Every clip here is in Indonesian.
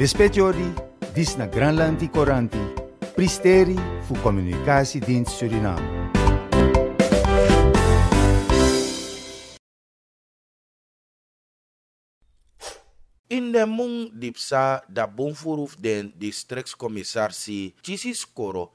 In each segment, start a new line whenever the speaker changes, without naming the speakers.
Lispetiori, dis na Granlanti Coranti, Pristeri voor Communicatiedienst Suriname.
In de mung dipsa da bonforuf den districtscommissaris Chisis Koro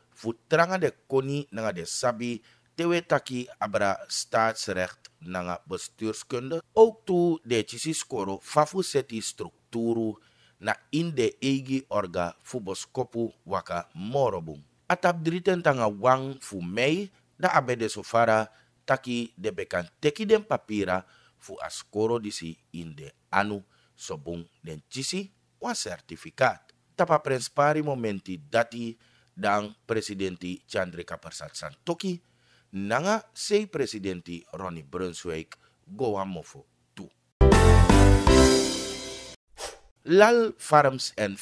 tranga de koni nanga de sabi tewe taki abra staatsrecht nanga bestuurskunde. Ook toe de Chisis Koro fafu seti strukturu na inde egi orga fuboskopu waka morobung. Atap driten tanga wang fu mei da abede sofara taki debekan teki den papira fu askoro disi inde anu sobung den chisi wa sertifikat. Tapa prenspari momenti dati dan presidenti Chandrika Persat Santoki nanga sei presidenti Ronnie Brunswijk goa mofo. Lal Farms en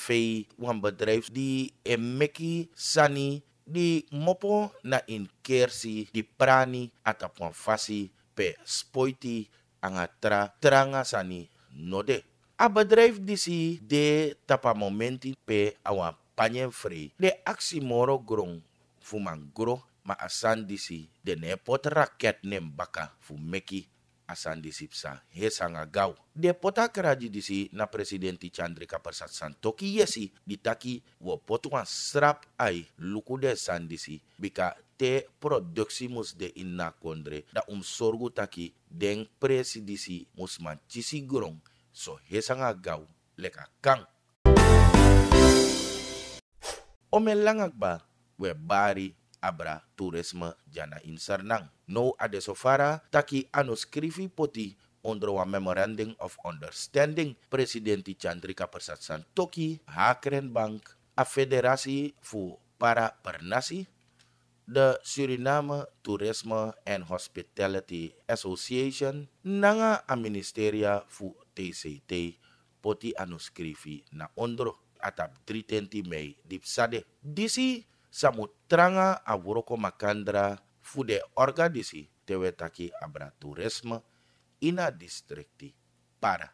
een bedrijf die in Mekki, Sani, die mopo na in kersi, die prani, atapon fasi, pe spoiti, angatra, tranga sani, node. A bedrijf die si de tapa momenti pe awan panyen free. De aksi moro grong, fuman gro, ma asan disi, de nepot raket nem baka, fu asan disipsa he sanga gau. Depota keraji disi na ti Chandrika Persat Santoki yesi ditaki wo potuan serap ai luku de san disi bika te produksi mus de inna kondre da um sorgu taki deng presidisi musman cisi gurong so he sanga gau leka kang. Omelangak ba we bari abra turisme jana insernang. No ade sofara taki anu skrivi poti onder wa memorandum of understanding presidenti Chandrika Persat Santoki, Hakren Bank, a federasi fu para pernasi, the Suriname Tourism and Hospitality Association, nanga a ministeria fu TCT poti anu skrivi na ondro atap 3 Mei dipsade. Disi samu tranga a makandra fu de organisi Tewetaki, abra tourisme ina distrikti para.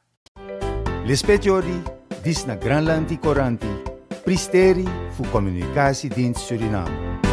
Lespetiori, dis na Granlandi Coranti, pristeri fu communicatiedienst Suriname.